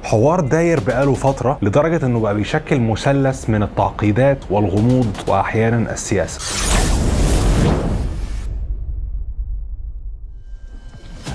حوار داير بقاله فترة لدرجة انه بقى بيشكل مثلث من التعقيدات والغموض واحيانا السياسة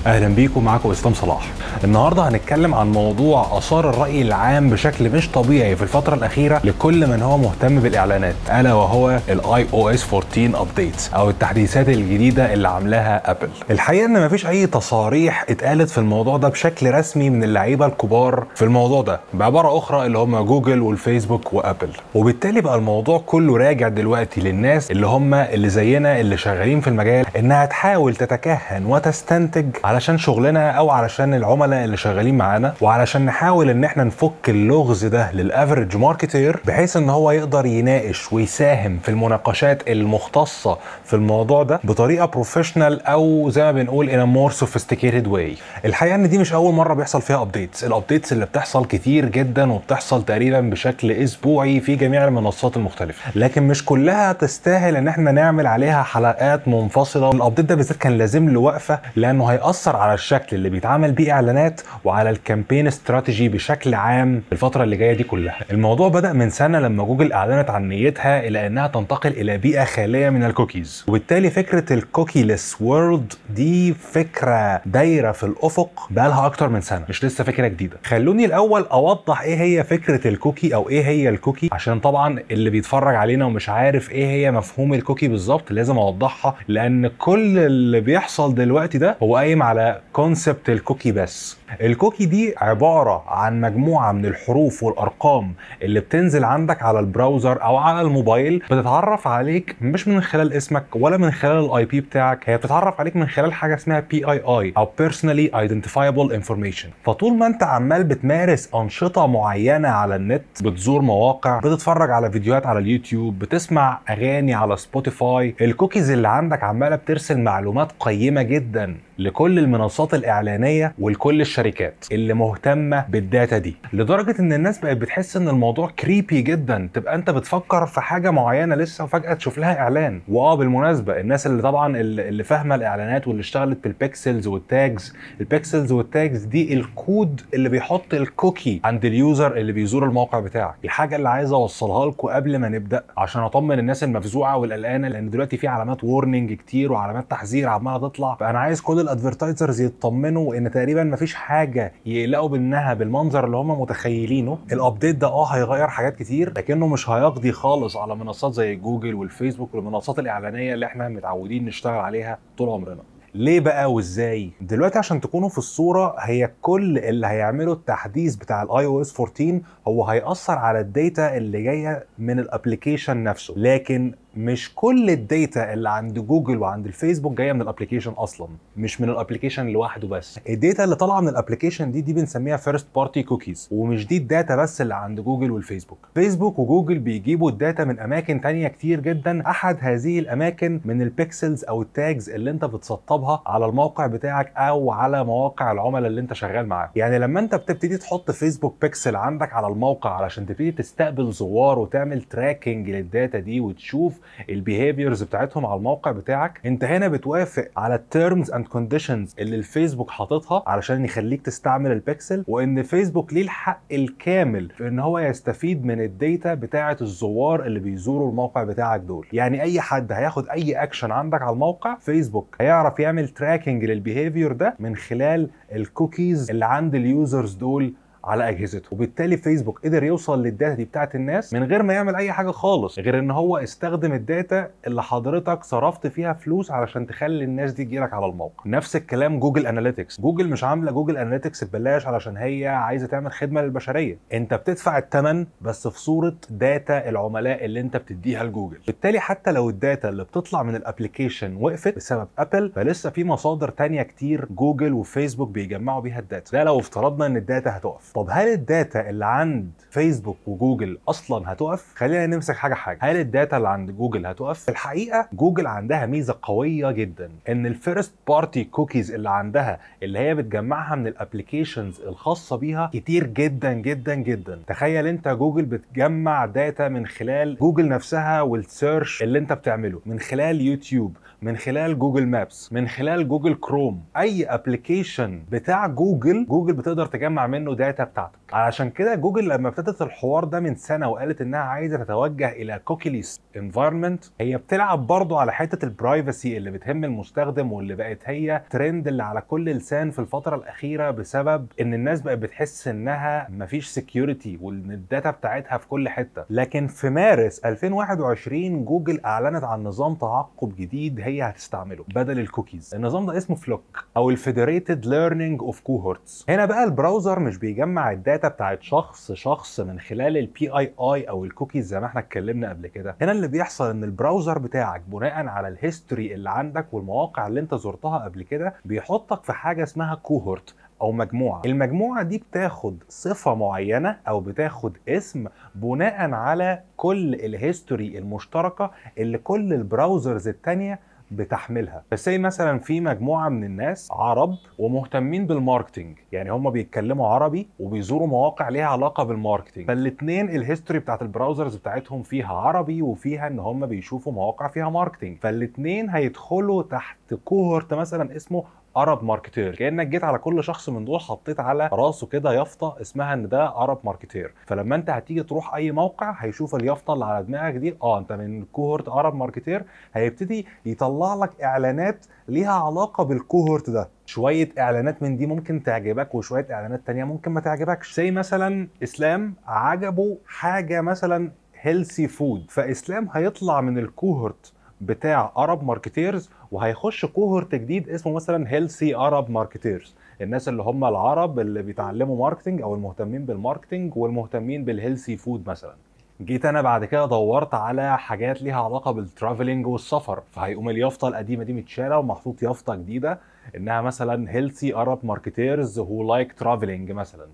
اهلا بيكم معاكم اسلام صلاح النهارده هنتكلم عن موضوع اثار الراي العام بشكل مش طبيعي في الفتره الاخيره لكل من هو مهتم بالاعلانات الا وهو الاي او اس 14 ابديتس او التحديثات الجديده اللي عاملاها ابل الحقيقه ان مفيش اي تصاريح اتقالت في الموضوع ده بشكل رسمي من اللعيبه الكبار في الموضوع ده بعباره اخرى اللي هم جوجل والفيسبوك وابل وبالتالي بقى الموضوع كله راجع دلوقتي للناس اللي هم اللي زينا اللي شغالين في المجال انها تحاول تتكهن وتستنتج على علشان شغلنا او علشان العملاء اللي شغالين معانا وعلشان نحاول ان احنا نفك اللغز ده للافرج ماركتير بحيث ان هو يقدر يناقش ويساهم في المناقشات المختصه في الموضوع ده بطريقه بروفيشنال او زي ما بنقول ان مور سوفيستيكيتد واي الحقيقه ان دي مش اول مره بيحصل فيها ابديتس الابديتس اللي بتحصل كتير جدا وبتحصل تقريبا بشكل اسبوعي في جميع المنصات المختلفه لكن مش كلها تستاهل ان احنا نعمل عليها حلقات منفصله الابديت ده بالذات كان لازم له وقفه لانه هيأثر بتأثر على الشكل اللي بيتعمل بيه إعلانات وعلى الكامبين استراتيجي بشكل عام الفترة اللي جاية دي كلها الموضوع بدأ من سنة لما جوجل أعلنت عن نيتها إلى أنها تنتقل إلى بيئة خالية من الكوكيز وبالتالي فكرة الكوكيلس وورلد دي فكرة دايرة في الأفق بقالها أكتر من سنة مش لسه فكرة جديدة خلوني الأول أوضح إيه هي فكرة الكوكي أو إيه هي الكوكي عشان طبعا اللي بيتفرج علينا ومش عارف إيه هي مفهوم الكوكي بالظبط لازم أوضحها لأن كل اللي بيحصل دلوقتي ده هو قايم على كونسبت الكوكي بس الكوكي دي عبارة عن مجموعة من الحروف والأرقام اللي بتنزل عندك على البراوزر أو على الموبايل بتتعرف عليك مش من خلال اسمك ولا من خلال الاي بي بتاعك هي بتتعرف عليك من خلال حاجة اسمها بي اي اي أو Personally Identifiable Information فطول ما أنت عمال بتمارس أنشطة معينة على النت بتزور مواقع بتتفرج على فيديوهات على اليوتيوب بتسمع أغاني على سبوتيفاي الكوكيز اللي عندك عمالة بترسل معلومات قيمة جدا لكل المنصات الإعلانية ولكل الش الشركات اللي مهتمه بالداتا دي لدرجه ان الناس بقت بتحس ان الموضوع كريبي جدا تبقى انت بتفكر في حاجه معينه لسه وفجاه تشوف لها اعلان واه بالمناسبه الناس اللي طبعا اللي فاهمه الاعلانات واللي اشتغلت بالبيكسلز والتاجز البيكسلز والتاجز دي الكود اللي بيحط الكوكي عند اليوزر اللي بيزور الموقع بتاعك الحاجه اللي عايز اوصلها لكم قبل ما نبدا عشان اطمن الناس المفزوعه والقلقانه لان دلوقتي في علامات وورنينج كتير وعلامات تحذير عماله تطلع فانا عايز كل الادفرتايزرز يطمنوا ان تقريبا مفيش حاجه يقلقوا منها بالمنظر اللي هم متخيلينه الابديت ده اه هيغير حاجات كتير لكنه مش هيقضي خالص على منصات زي جوجل والفيسبوك والمنصات الاعلانيه اللي احنا متعودين نشتغل عليها طول عمرنا ليه بقى وازاي؟ دلوقتي عشان تكونوا في الصوره هي كل اللي هيعمله التحديث بتاع الاي او اس 14 هو هيأثر على الداتا اللي جايه من الابلكيشن نفسه، لكن مش كل الداتا اللي عند جوجل وعند الفيسبوك جايه من الابلكيشن اصلا مش من الابلكيشن لوحده بس الداتا اللي طالعه من الابلكيشن دي دي بنسميها فيرست بارتي كوكيز ومش دي الداتا بس اللي عند جوجل والفيسبوك فيسبوك وجوجل بيجيبوا الداتا من اماكن تانية كتير جدا احد هذه الاماكن من البيكسلز او التاجز اللي انت بتسطبها على الموقع بتاعك او على مواقع العملاء اللي انت شغال معاهم يعني لما انت بتبتدي تحط فيسبوك بيكسل عندك على الموقع علشان تبتدي تستقبل زوار وتعمل تراكنج للداتا دي وتشوف البيهيفيرز بتاعتهم على الموقع بتاعك انت هنا بتوافق على التيرمز اند كونديشنز اللي الفيسبوك حاططها علشان يخليك تستعمل البيكسل وان فيسبوك ليه الحق الكامل في ان هو يستفيد من الداتا بتاعه الزوار اللي بيزوروا الموقع بتاعك دول يعني اي حد هياخد اي اكشن عندك على الموقع فيسبوك هيعرف يعمل تراكنج للبيهيفير ده من خلال الكوكيز اللي عند اليوزرز دول على اجهزته وبالتالي فيسبوك قدر يوصل للداتا دي بتاعت الناس من غير ما يعمل اي حاجه خالص غير ان هو استخدم الداتا اللي حضرتك صرفت فيها فلوس علشان تخلي الناس دي تجيلك على الموقع نفس الكلام جوجل اناليتكس جوجل مش عامله جوجل اناليتكس ببلاش علشان هي عايزه تعمل خدمه للبشريه انت بتدفع الثمن بس في صوره داتا العملاء اللي انت بتديها لجوجل بالتالي حتى لو الداتا اللي بتطلع من الابلكيشن وقفت بسبب ابل فلسه في مصادر تانية كتير جوجل وفيسبوك بيجمعوا بيها الداتا ده لو افترضنا ان الداتا هتقف طب هل الداتا اللي عند فيسبوك وجوجل اصلا هتقف خلينا نمسك حاجه حاجه هل الداتا اللي عند جوجل هتقف الحقيقه جوجل عندها ميزه قويه جدا ان الفيرست بارتي كوكيز اللي عندها اللي هي بتجمعها من الابلكيشنز الخاصه بيها كتير جدا جدا جدا تخيل انت جوجل بتجمع داتا من خلال جوجل نفسها والسيرش اللي انت بتعمله من خلال يوتيوب من خلال جوجل مابس من خلال جوجل كروم اي ابلكيشن بتاع جوجل جوجل بتقدر تجمع منه داتا بتاعتك علشان كده جوجل لما ابتدت الحوار ده من سنه وقالت انها عايزه تتوجه الى كوكيليس انفايرمنت هي بتلعب برضه على حته البرايفسي اللي بتهم المستخدم واللي بقت هي ترند اللي على كل لسان في الفتره الاخيره بسبب ان الناس بقت بتحس انها مفيش سكيورتي وان الداتا بتاعتها في كل حته لكن في مارس 2021 جوجل اعلنت عن نظام تعقب جديد هي هتستعمله بدل الكوكيز النظام ده اسمه فلوك او الفيدريتد ليرنينج اوف كوهورتس هنا بقى البراوزر مش بيجمع الداتا الداتا بتاعت شخص شخص من خلال البي اي اي او الكوكيز زي ما احنا اتكلمنا قبل كده هنا اللي بيحصل ان البراوزر بتاعك بناء على الهيستوري اللي عندك والمواقع اللي انت زرتها قبل كده بيحطك في حاجه اسمها كوهورت او مجموعه المجموعه دي بتاخد صفه معينه او بتاخد اسم بناء على كل الهيستوري المشتركه اللي كل البراوزرز التانيه بتحملها فسي مثلا في مجموعه من الناس عرب ومهتمين بالماركتنج يعني هم بيتكلموا عربي وبيزوروا مواقع ليها علاقه بالماركتنج فالاثنين الهيستوري بتاعت البراوزرز بتاعتهم فيها عربي وفيها ان هم بيشوفوا مواقع فيها ماركتنج فالاثنين هيدخلوا تحت كوهورت مثلا اسمه عرب ماركتير كانك جيت على كل شخص من دول حطيت على راسه كده يافطه اسمها ان ده عرب ماركتير فلما انت هتيجي تروح اي موقع هيشوف اليافطه اللي على دماغك دي اه انت من كوهورت عرب ماركتير هيبتدي يطلع لك اعلانات ليها علاقه بالكوهورت ده شويه اعلانات من دي ممكن تعجبك وشويه اعلانات تانية ممكن ما تعجبكش زي مثلا اسلام عجبه حاجه مثلا هيلثي فود فاسلام هيطلع من الكوهورت بتاع ارب ماركتيرز وهيخش كوهورت جديد اسمه مثلا هيلثي ارب ماركتيرز الناس اللي هم العرب اللي بيتعلموا ماركتنج او المهتمين بالماركتنج والمهتمين بالهيلثي فود مثلا جيت انا بعد كده دورت على حاجات ليها علاقه بالترافلنج والسفر فهيقوم اليافطه القديمه دي متشاله ومحطوط يافطه جديده انها مثلا هيلثي ارب ماركتيرز هو لايك ترافلنج مثلا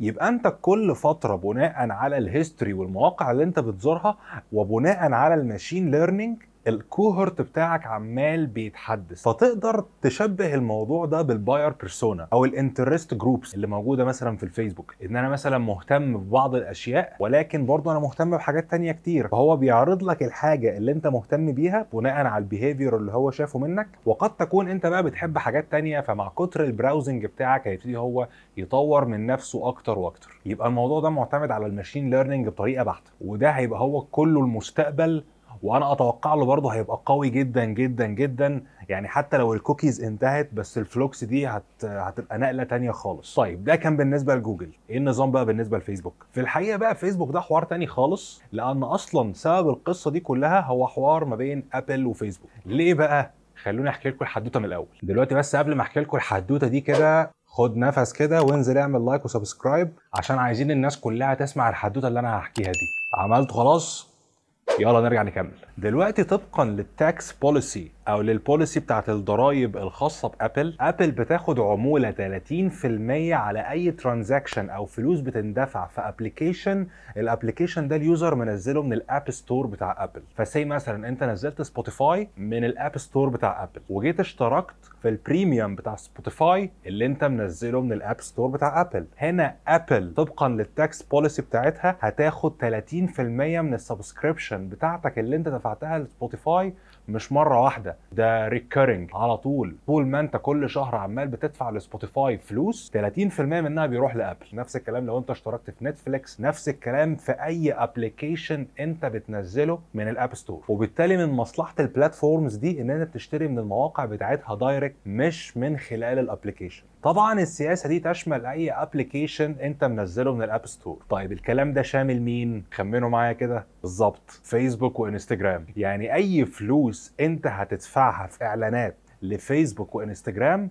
يبقى انت كل فتره بناء على الهيستوري والمواقع اللي انت بتزورها وبناء على الماشين ليرنينج الكوهورت بتاعك عمال بيتحدث فتقدر تشبه الموضوع ده بالباير بيرسونا او الانترست جروبس اللي موجوده مثلا في الفيسبوك ان انا مثلا مهتم ببعض الاشياء ولكن برضه انا مهتم بحاجات تانية كتير فهو بيعرض لك الحاجه اللي انت مهتم بيها بناء على البيهيفير اللي هو شافه منك وقد تكون انت بقى بتحب حاجات تانية فمع كتر البراوزنج بتاعك هيبتدي هو يطور من نفسه اكتر واكتر يبقى الموضوع ده معتمد على الماشين ليرنينج بطريقه بحته وده هيبقى هو كله المستقبل وانا اتوقع له برضه هيبقى قوي جدا جدا جدا يعني حتى لو الكوكيز انتهت بس الفلوكس دي هت... هتبقى نقله تانية خالص طيب ده كان بالنسبه لجوجل ايه النظام بقى بالنسبه لفيسبوك في الحقيقه بقى فيسبوك ده حوار تاني خالص لان اصلا سبب القصه دي كلها هو حوار ما بين ابل وفيسبوك ليه بقى خلوني احكي لكم الحدوته من الاول دلوقتي بس قبل ما احكي لكم الحدوته دي كده خد نفس كده وانزل اعمل لايك وسبسكرايب عشان عايزين الناس كلها تسمع الحدوته اللي انا هحكيها دي عملت خلاص يلا نرجع نكمل دلوقتي طبقا للتاكس بوليسي او للبوليسي بتاعت الضرايب الخاصه بابل ابل بتاخد عموله 30% على اي ترانزاكشن او فلوس بتندفع في ابلكيشن الابلكيشن ده اليوزر منزله من الاب ستور بتاع ابل فسي مثلا انت نزلت سبوتيفاي من الاب ستور بتاع ابل وجيت اشتركت في البريميوم بتاع سبوتيفاي اللي انت منزله من الاب ستور بتاع ابل هنا ابل طبقا للتاكس بوليسي بتاعتها هتاخد 30% من السبسكريبشن بتاعتك اللي انت دفعتها لسبوتيفاي مش مره واحده ده ريكيرنج على طول طول ما انت كل شهر عمال بتدفع لسبوتيفاي فلوس 30% منها بيروح لابل نفس الكلام لو انت اشتركت في نتفليكس نفس الكلام في اي ابلكيشن انت بتنزله من الاب ستور وبالتالي من مصلحه البلاتفورمز دي ان انت بتشتري من المواقع بتاعتها دايركت مش من خلال الابلكيشن طبعا السياسه دي تشمل اي ابلكيشن انت منزله من الاب ستور طيب الكلام ده شامل مين خمنوا معايا كده بالظبط فيسبوك وانستجرام يعني اي فلوس انت هتدفعها في اعلانات لفيسبوك وانستجرام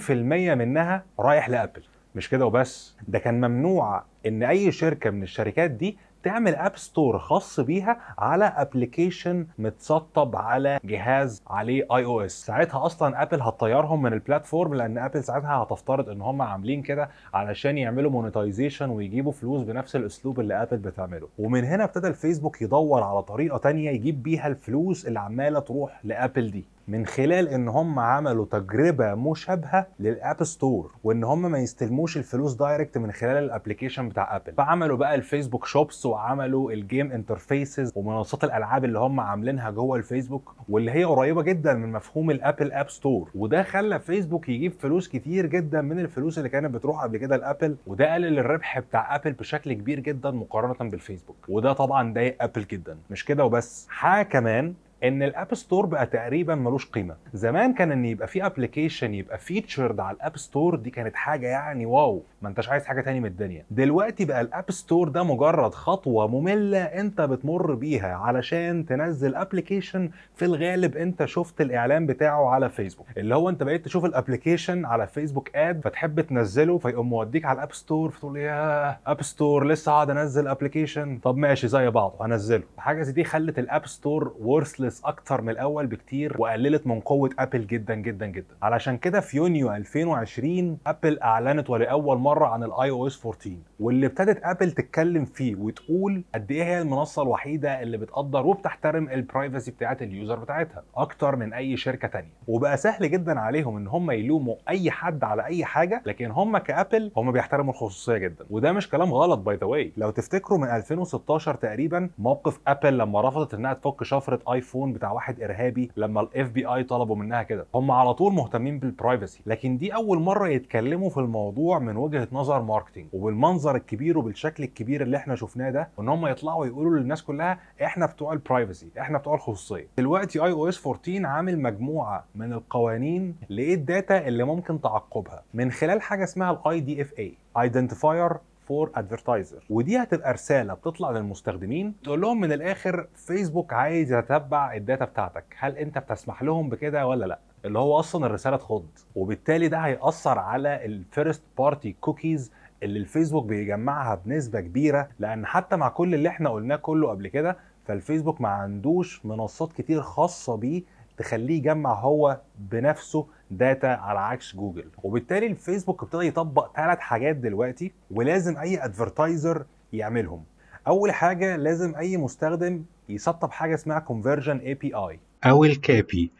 30% منها رايح لابل مش كده وبس ده كان ممنوع ان اي شركه من الشركات دي تعمل اب ستور خاص بيها على ابلكيشن متسطب على جهاز عليه اي او اس ساعتها اصلا ابل هتطيرهم من البلاتفورم لان ابل ساعتها هتفترض ان هم عاملين كده علشان يعملوا مونيتايزيشن ويجيبوا فلوس بنفس الاسلوب اللي ابل بتعمله ومن هنا ابتدى الفيسبوك يدور على طريقه تانية يجيب بيها الفلوس اللي عماله تروح لابل دي من خلال ان هم عملوا تجربه مشابهه للاب ستور وان هم ما يستلموش الفلوس دايركت من خلال الابلكيشن بتاع ابل فعملوا بقى الفيسبوك شوبس وعملوا الجيم انترفيسز ومنصات الالعاب اللي هم عاملينها جوه الفيسبوك واللي هي قريبه جدا من مفهوم الابل اب ستور وده خلى فيسبوك يجيب فلوس كتير جدا من الفلوس اللي كانت بتروح قبل كده لابل وده قلل الربح بتاع ابل بشكل كبير جدا مقارنه بالفيسبوك وده طبعا ضايق ابل جدا مش كده وبس حاجه كمان ان الاب ستور بقى تقريبا ملوش قيمه زمان كان ان يبقى في ابلكيشن يبقى فيتشرد على الاب ستور دي كانت حاجه يعني واو ما انتش عايز حاجه تاني من الدنيا دلوقتي بقى الاب ستور ده مجرد خطوه ممله انت بتمر بيها علشان تنزل ابلكيشن في الغالب انت شفت الاعلان بتاعه على فيسبوك اللي هو انت بقيت تشوف الابلكيشن على فيسبوك اد فتحب تنزله فيقوم موديك على الاب ستور فتقول يا اب ستور لسه قاعد انزل ابلكيشن طب ماشي زي بعضه هنزله حاجه زي دي خلت الاب ستور ورثلس خالص اكتر من الاول بكتير وقللت من قوه ابل جدا جدا جدا علشان كده في يونيو 2020 ابل اعلنت ولاول مره عن الاي او اس 14 واللي ابتدت ابل تتكلم فيه وتقول قد ايه هي المنصه الوحيده اللي بتقدر وبتحترم البرايفسي بتاعه اليوزر بتاعتها اكتر من اي شركه تانية وبقى سهل جدا عليهم ان هم يلوموا اي حد على اي حاجه لكن هم كابل هم بيحترموا الخصوصيه جدا وده مش كلام غلط باي ذا واي لو تفتكروا من 2016 تقريبا موقف ابل لما رفضت انها تفك شفره ايفون التليفون بتاع واحد ارهابي لما الاف بي اي طلبوا منها كده هم على طول مهتمين بالبرايفسي لكن دي اول مره يتكلموا في الموضوع من وجهه نظر ماركتنج وبالمنظر الكبير وبالشكل الكبير اللي احنا شفناه ده ان هم يطلعوا يقولوا للناس كلها احنا بتوع البرايفسي احنا بتوع الخصوصيه دلوقتي اي او اس 14 عامل مجموعه من القوانين لايه الداتا اللي ممكن تعقبها من خلال حاجه اسمها الاي دي اف اي Identifier فور ادفرتايزر ودي هتبقى رساله بتطلع للمستخدمين تقول لهم من الاخر فيسبوك عايز يتبع الداتا بتاعتك هل انت بتسمح لهم بكده ولا لا اللي هو اصلا الرساله تخض وبالتالي ده هياثر على الفيرست بارتي كوكيز اللي الفيسبوك بيجمعها بنسبه كبيره لان حتى مع كل اللي احنا قلناه كله قبل كده فالفيسبوك ما عندوش منصات كتير خاصه بيه تخليه يجمع هو بنفسه داتا على عكس جوجل وبالتالي الفيسبوك ابتدى يطبق ثلاث حاجات دلوقتي ولازم اي ادفرتايزر يعملهم اول حاجه لازم اي مستخدم يسطب حاجه اسمها كونفرجن اي بي اي او الكابي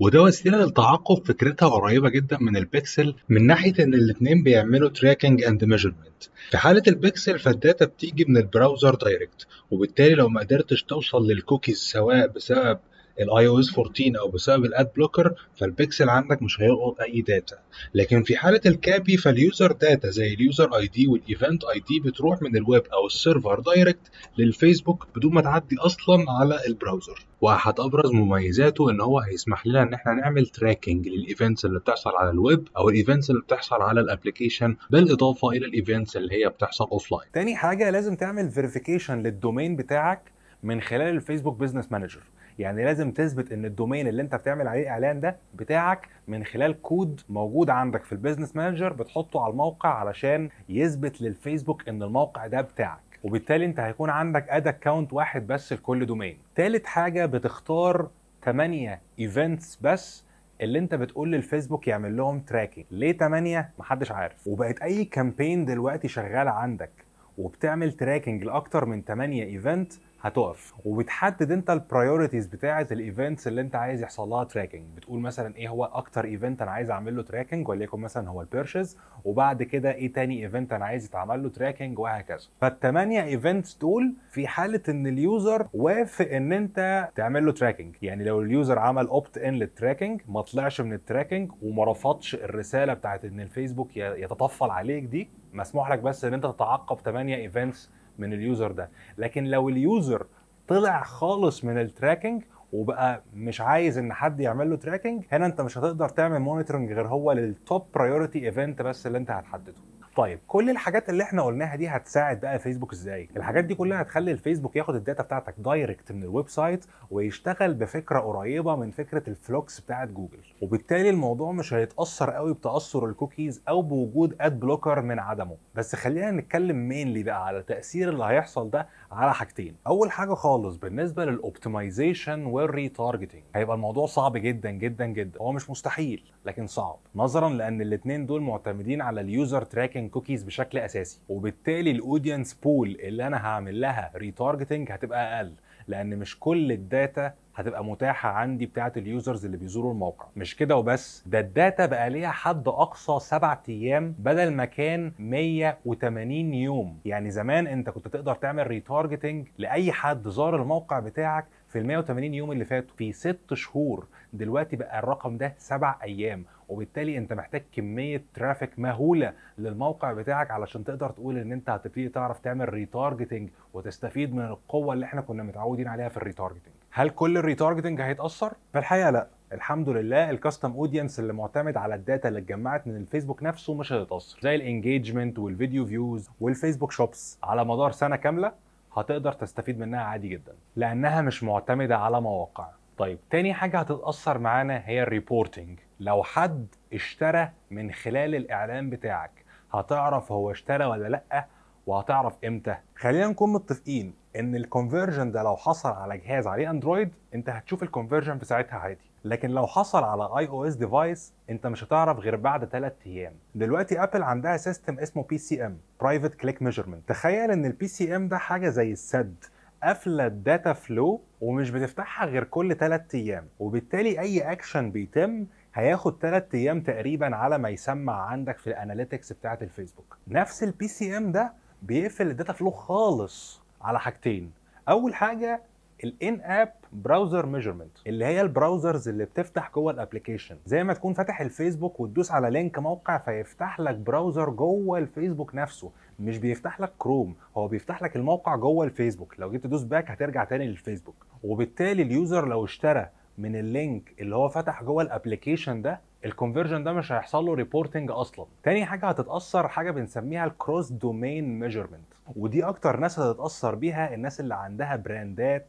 وده وسيله للتعقب فكرتها قريبه جدا من البيكسل من ناحيه ان الاثنين بيعملوا تراكنج اند ميجرمنت في حاله البيكسل فالداتا بتيجي من البراوزر دايركت وبالتالي لو ما قدرتش توصل للكوكيز سواء بسبب الاي او اس 14 او بسبب الاد بلوكر فالبيكسل عندك مش هيلقط اي داتا لكن في حاله الكابي فاليوزر داتا زي اليوزر اي دي والايفنت اي دي بتروح من الويب او السيرفر دايركت للفيسبوك بدون ما تعدي اصلا على البراوزر واحد ابرز مميزاته ان هو هيسمح لنا ان احنا نعمل تراكنج للايفنتس اللي بتحصل على الويب او الايفنتس اللي بتحصل على الابلكيشن بالاضافه الى الايفنتس اللي هي بتحصل اوف لاين تاني حاجه لازم تعمل فيريفيكيشن للدومين بتاعك من خلال الفيسبوك بزنس مانجر يعني لازم تثبت ان الدومين اللي انت بتعمل عليه اعلان ده بتاعك من خلال كود موجود عندك في البيزنس مانجر بتحطه على الموقع علشان يثبت للفيسبوك ان الموقع ده بتاعك وبالتالي انت هيكون عندك اد اكونت واحد بس لكل دومين تالت حاجه بتختار 8 ايفنتس بس اللي انت بتقول للفيسبوك يعمل لهم تراكنج ليه 8 محدش عارف وبقت اي كامبين دلوقتي شغاله عندك وبتعمل تراكنج لاكتر من 8 ايفنت هتقف وبتحدد انت البرايورتيز بتاعه الايفنتس اللي انت عايز يحصل لها تراكنج بتقول مثلا ايه هو اكتر ايفنت انا عايز اعمل له تراكنج وليكن مثلا هو البيرشز وبعد كده ايه تاني ايفنت انا عايز يتعمل له تراكنج وهكذا فالثمانيه ايفنتس دول في حاله ان اليوزر وافق ان انت تعمل له تراكنج يعني لو اليوزر عمل اوبت ان للتراكنج ما طلعش من التراكنج وما رفضش الرساله بتاعت ان الفيسبوك يتطفل عليك دي مسموح لك بس ان انت تتعقب 8 ايفنتس من اليوزر ده لكن لو اليوزر طلع خالص من التراكنج وبقى مش عايز ان حد يعمل له تراكنج هنا انت مش هتقدر تعمل مونيتورنج غير هو للتوب برايورتي ايفنت بس اللي انت هتحدده طيب كل الحاجات اللي احنا قلناها دي هتساعد بقى فيسبوك ازاي الحاجات دي كلها هتخلي الفيسبوك ياخد الداتا بتاعتك دايركت من الويب سايت ويشتغل بفكره قريبه من فكره الفلوكس بتاعت جوجل وبالتالي الموضوع مش هيتاثر قوي بتاثر الكوكيز او بوجود اد بلوكر من عدمه بس خلينا نتكلم مينلي بقى على تاثير اللي هيحصل ده على حاجتين اول حاجه خالص بالنسبه للاوبتمايزيشن والريتارجتنج هيبقى الموضوع صعب جدا جدا جدا هو مش مستحيل لكن صعب نظرا لان الاثنين دول معتمدين على اليوزر تراكنج كوكيز بشكل اساسي وبالتالي الاودينس بول اللي انا هعمل لها ريتارجتنج هتبقى اقل لان مش كل الداتا هتبقى متاحه عندي بتاعه اليوزرز اللي بيزوروا الموقع مش كده وبس ده الداتا بقى ليها حد اقصى سبعة ايام بدل ما كان 180 يوم يعني زمان انت كنت تقدر تعمل ريتارجتنج لاي حد زار الموقع بتاعك في ال 180 يوم اللي فاتوا في ست شهور دلوقتي بقى الرقم ده سبع ايام وبالتالي انت محتاج كميه ترافيك مهوله للموقع بتاعك علشان تقدر تقول ان انت هتبتدي تعرف تعمل ريتارجتنج وتستفيد من القوه اللي احنا كنا متعودين عليها في الريتارجتنج هل كل الريتارجتنج هيتاثر في الحقيقه لا الحمد لله الكاستم اودينس اللي معتمد على الداتا اللي اتجمعت من الفيسبوك نفسه مش هيتاثر زي الانجيجمنت والفيديو فيوز والفيسبوك شوبس على مدار سنه كامله هتقدر تستفيد منها عادي جدا لانها مش معتمده على مواقع طيب تاني حاجه هتتاثر معانا هي الريبورتنج لو حد اشترى من خلال الاعلان بتاعك هتعرف هو اشترى ولا لا وهتعرف امتى خلينا نكون متفقين ان الكونفرجن ده لو حصل على جهاز عليه اندرويد انت هتشوف الكونفرجن في ساعتها عادي لكن لو حصل على اي او اس ديفايس انت مش هتعرف غير بعد 3 ايام دلوقتي ابل عندها سيستم اسمه بي سي ام برايفت كليك ميجرمنت تخيل ان البي سي ام ده حاجه زي السد قافله الداتا فلو ومش بتفتحها غير كل 3 ايام وبالتالي اي اكشن بيتم هياخد 3 ايام تقريبا على ما يسمع عندك في الاناليتكس بتاعه الفيسبوك نفس البي سي ام ده بيقفل الداتا فلو خالص على حاجتين اول حاجه الان اب براوزر ميجرمنت اللي هي البراوزرز اللي بتفتح جوه الابلكيشن زي ما تكون فاتح الفيسبوك وتدوس على لينك موقع فيفتح لك براوزر جوه الفيسبوك نفسه مش بيفتح لك كروم هو بيفتح لك الموقع جوه الفيسبوك لو جيت تدوس باك هترجع تاني للفيسبوك وبالتالي اليوزر لو اشترى من اللينك اللي هو فتح جوه الابلكيشن ده الكونفرجن ده مش هيحصل له ريبورتنج اصلا تاني حاجه هتتاثر حاجه بنسميها الكروس دومين ميجرمنت ودي اكتر ناس هتتاثر بيها الناس اللي عندها براندات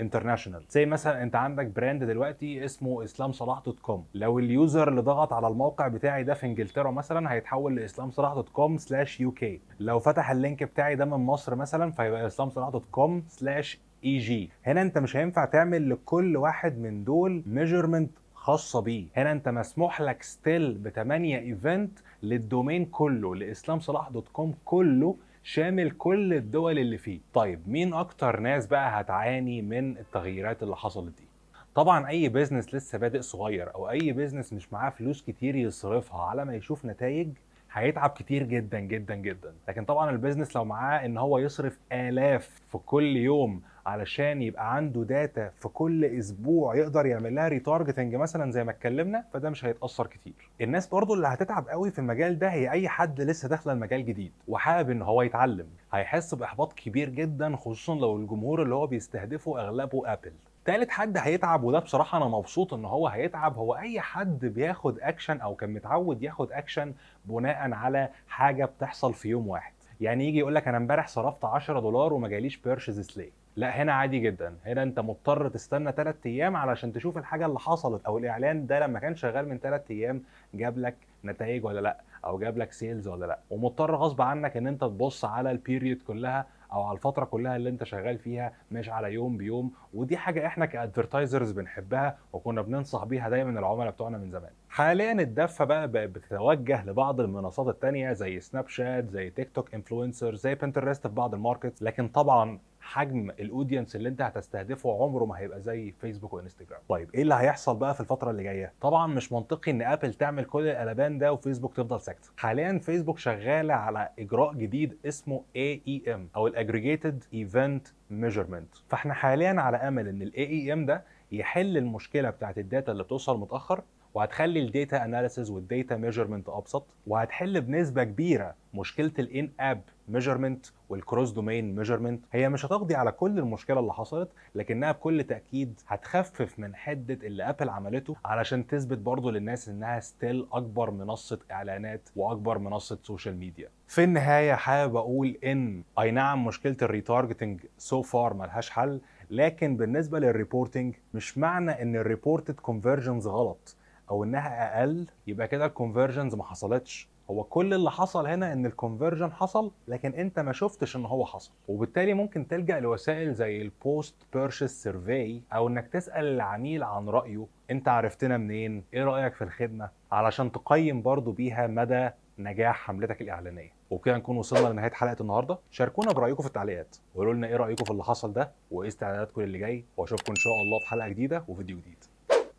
انترناشونال زي مثلا انت عندك براند دلوقتي اسمه اسلام صلاح دوت كوم لو اليوزر اللي ضغط على الموقع بتاعي ده في انجلترا مثلا هيتحول لاسلام صلاح دوت كوم سلاش يو كي لو فتح اللينك بتاعي ده من مصر مثلا فيبقى اسلام صلاح دوت كوم سلاش اي e جي هنا انت مش هينفع تعمل لكل واحد من دول ميجرمنت خاصه بيه هنا انت مسموح لك ستيل ب 8 ايفنت للدومين كله لاسلام صلاح دوت كوم كله شامل كل الدول اللي فيه طيب مين اكتر ناس بقى هتعاني من التغييرات اللي حصلت دي طبعا اي بيزنس لسه بادئ صغير او اي بيزنس مش معاه فلوس كتير يصرفها على ما يشوف نتائج هيتعب كتير جدا جدا جدا لكن طبعا البيزنس لو معاه ان هو يصرف الاف في كل يوم علشان يبقى عنده داتا في كل اسبوع يقدر يعمل لها ريتارجتنج مثلا زي ما اتكلمنا فده مش هيتاثر كتير الناس برضو اللي هتتعب قوي في المجال ده هي اي حد لسه داخل المجال جديد وحابب ان هو يتعلم هيحس باحباط كبير جدا خصوصا لو الجمهور اللي هو بيستهدفه اغلبه ابل تالت حد هيتعب وده بصراحة أنا مبسوط إن هو هيتعب هو أي حد بياخد أكشن أو كان متعود ياخد أكشن بناء على حاجة بتحصل في يوم واحد يعني يجي يقول لك أنا امبارح صرفت 10 دولار وما جاليش بيرشز سليك لا هنا عادي جدا هنا انت مضطر تستنى ثلاث ايام علشان تشوف الحاجه اللي حصلت او الاعلان ده لما كان شغال من ثلاث ايام جاب لك نتائج ولا لا او جاب لك سيلز ولا لا ومضطر غصب عنك ان انت تبص على البيريود كلها او على الفتره كلها اللي انت شغال فيها مش على يوم بيوم ودي حاجه احنا كادفرتايزرز بنحبها وكنا بننصح بيها دايما العملاء بتوعنا من زمان حاليا الدفه بقى بتتوجه لبعض المنصات التانية زي سناب شات زي تيك توك انفلونسر زي بنترست في بعض الماركتس لكن طبعا حجم الاودينس اللي انت هتستهدفه عمره ما هيبقى زي فيسبوك وانستجرام طيب ايه اللي هيحصل بقى في الفتره اللي جايه طبعا مش منطقي ان ابل تعمل كل القلبان ده وفيسبوك تفضل ساكته حاليا فيسبوك شغاله على اجراء جديد اسمه AEM او الاجريجيتد ايفنت ميجرمنت فاحنا حاليا على امل ان الاي اي ام e ده يحل المشكله بتاعت الداتا اللي بتوصل متاخر وهتخلي الداتا اناليسز والداتا ميجرمنت ابسط وهتحل بنسبه كبيره مشكله الان اب ميجرمنت والكروس دومين ميجرمنت هي مش هتقضي على كل المشكله اللي حصلت لكنها بكل تاكيد هتخفف من حده اللي ابل عملته علشان تثبت برضه للناس انها ستيل اكبر منصه اعلانات واكبر منصه سوشيال ميديا في النهايه حابب اقول ان اي نعم مشكله الريتارجتنج سو فار ملهاش حل لكن بالنسبه للريبورتنج مش معنى ان الريبورتد كونفرجنز غلط او انها اقل يبقى كده الكونفرجنز ما حصلتش هو كل اللي حصل هنا ان الكونفرجن حصل لكن انت ما شفتش ان هو حصل وبالتالي ممكن تلجا لوسائل زي البوست بيرشيس سيرفي او انك تسال العميل عن رايه انت عرفتنا منين ايه رايك في الخدمه علشان تقيم برضو بيها مدى نجاح حملتك الاعلانيه وبكده نكون وصلنا لنهايه حلقه النهارده شاركونا برايكم في التعليقات وقولوا لنا ايه رايكم في اللي حصل ده وايه استعداداتكم اللي جاي واشوفكم ان شاء الله في حلقه جديده وفيديو جديد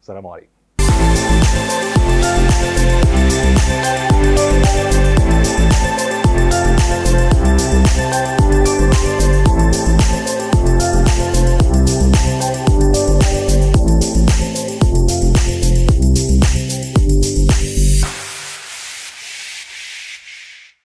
سلام عليكم Thank you